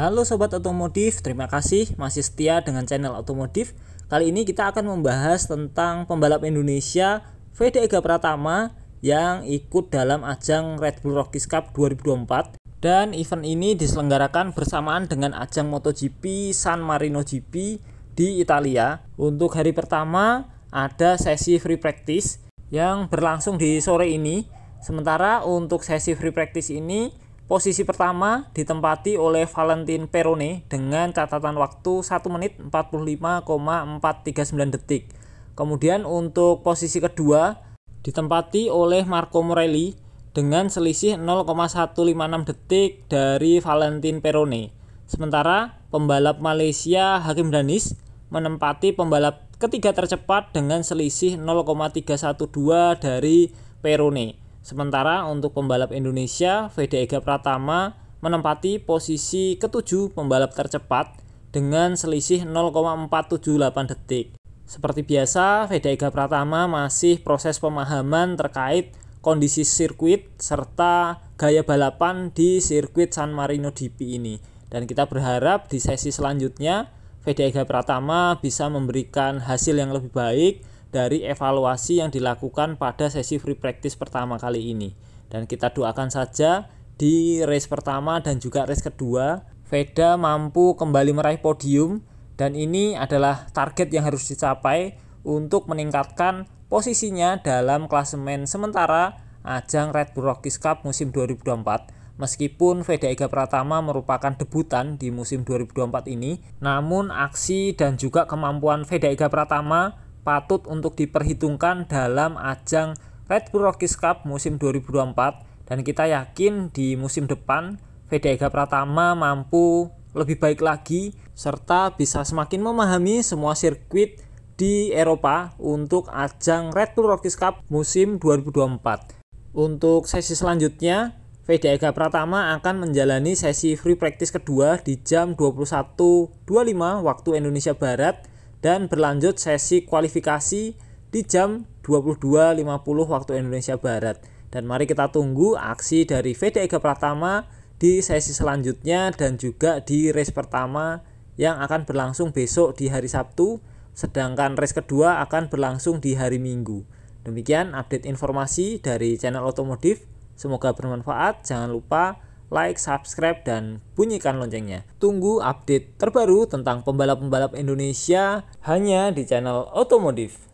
Halo Sobat Otomotif, terima kasih masih setia dengan channel Otomotif Kali ini kita akan membahas tentang pembalap Indonesia VD Ega Pratama yang ikut dalam ajang Red Bull Rockies Cup 2024 dan event ini diselenggarakan bersamaan dengan ajang MotoGP San Marino GP di Italia. Untuk hari pertama ada sesi free practice yang berlangsung di sore ini. Sementara untuk sesi free practice ini Posisi pertama ditempati oleh Valentin Perone dengan catatan waktu 1 menit 45,439 detik. Kemudian untuk posisi kedua ditempati oleh Marco Morelli dengan selisih 0,156 detik dari Valentin Perone. Sementara pembalap Malaysia Hakim Danis menempati pembalap ketiga tercepat dengan selisih 0,312 dari Perone. Sementara untuk pembalap Indonesia, Veda Ega Pratama menempati posisi ketujuh pembalap tercepat dengan selisih 0,478 detik. Seperti biasa, Veda Ega Pratama masih proses pemahaman terkait kondisi sirkuit serta gaya balapan di sirkuit San Marino DP ini. Dan kita berharap di sesi selanjutnya Veda Ega Pratama bisa memberikan hasil yang lebih baik dari evaluasi yang dilakukan pada sesi free practice pertama kali ini. Dan kita doakan saja di race pertama dan juga race kedua, Veda mampu kembali meraih podium dan ini adalah target yang harus dicapai untuk meningkatkan posisinya dalam klasemen sementara ajang Red Bull Rockies Cup musim 2024 Meskipun Veda Ega Pratama merupakan debutan di musim 2024 ini, namun aksi dan juga kemampuan Veda Ega Pratama patut untuk diperhitungkan dalam ajang Red Bull Rockies Cup musim 2024 dan kita yakin di musim depan Vega Pratama mampu lebih baik lagi serta bisa semakin memahami semua sirkuit di Eropa untuk ajang Red Bull Rockies Cup musim 2024. Untuk sesi selanjutnya, Veda Pratama akan menjalani sesi free practice kedua di jam 21.25 waktu Indonesia Barat dan berlanjut sesi kualifikasi di jam 22.50 waktu Indonesia Barat. Dan mari kita tunggu aksi dari VD Ega Pratama di sesi selanjutnya dan juga di race pertama yang akan berlangsung besok di hari Sabtu, sedangkan race kedua akan berlangsung di hari Minggu. Demikian update informasi dari channel otomotif. Semoga bermanfaat. Jangan lupa like, subscribe, dan bunyikan loncengnya. Tunggu update terbaru tentang pembalap-pembalap Indonesia hanya di channel Otomotif.